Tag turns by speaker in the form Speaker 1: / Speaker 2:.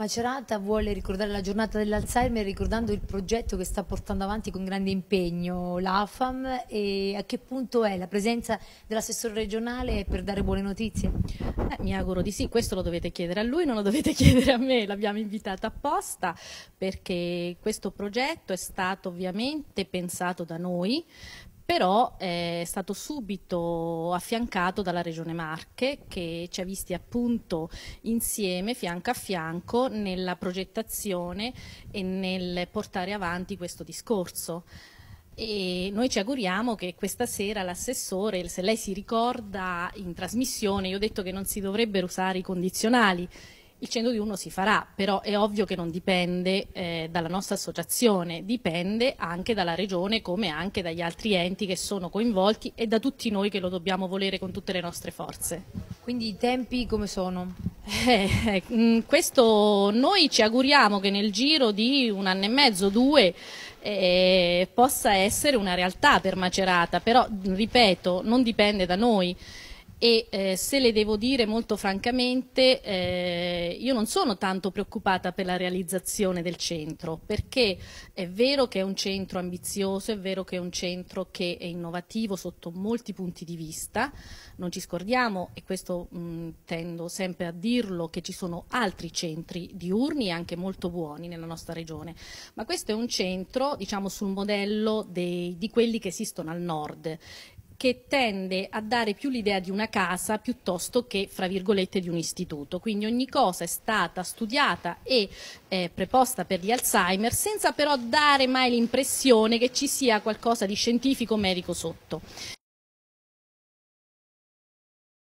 Speaker 1: Macerata vuole ricordare la giornata dell'Alzheimer ricordando il progetto che sta portando avanti con grande impegno l'AFAM e a che punto è la
Speaker 2: presenza dell'assessore regionale per dare buone notizie? Eh, mi auguro di sì, questo lo dovete chiedere a lui, non lo dovete chiedere a me, l'abbiamo invitato apposta perché questo progetto è stato ovviamente pensato da noi però eh, è stato subito affiancato dalla Regione Marche che ci ha visti appunto insieme, fianco a fianco, nella progettazione e nel portare avanti questo discorso. E noi ci auguriamo che questa sera l'assessore, se lei si ricorda in trasmissione, io ho detto che non si dovrebbero usare i condizionali, il 101 si farà, però è ovvio che non dipende eh, dalla nostra associazione, dipende anche dalla regione come anche dagli altri enti che sono coinvolti e da tutti noi che lo dobbiamo volere con tutte le nostre forze. Quindi i tempi come sono? Eh, eh mm, questo noi ci auguriamo che nel giro di un anno e mezzo, due, eh, possa essere una realtà per Macerata, però mm, ripeto, non dipende da noi e eh, se le devo dire molto francamente eh, io non sono tanto preoccupata per la realizzazione del centro perché è vero che è un centro ambizioso, è vero che è un centro che è innovativo sotto molti punti di vista, non ci scordiamo e questo mh, tendo sempre a dirlo che ci sono altri centri diurni anche molto buoni nella nostra regione, ma questo è un centro diciamo sul modello dei, di quelli che esistono al nord che tende a dare più l'idea di una casa piuttosto che, fra virgolette, di un istituto. Quindi ogni cosa è stata studiata e eh, preposta per gli Alzheimer senza però dare mai l'impressione che ci sia qualcosa di scientifico o medico sotto.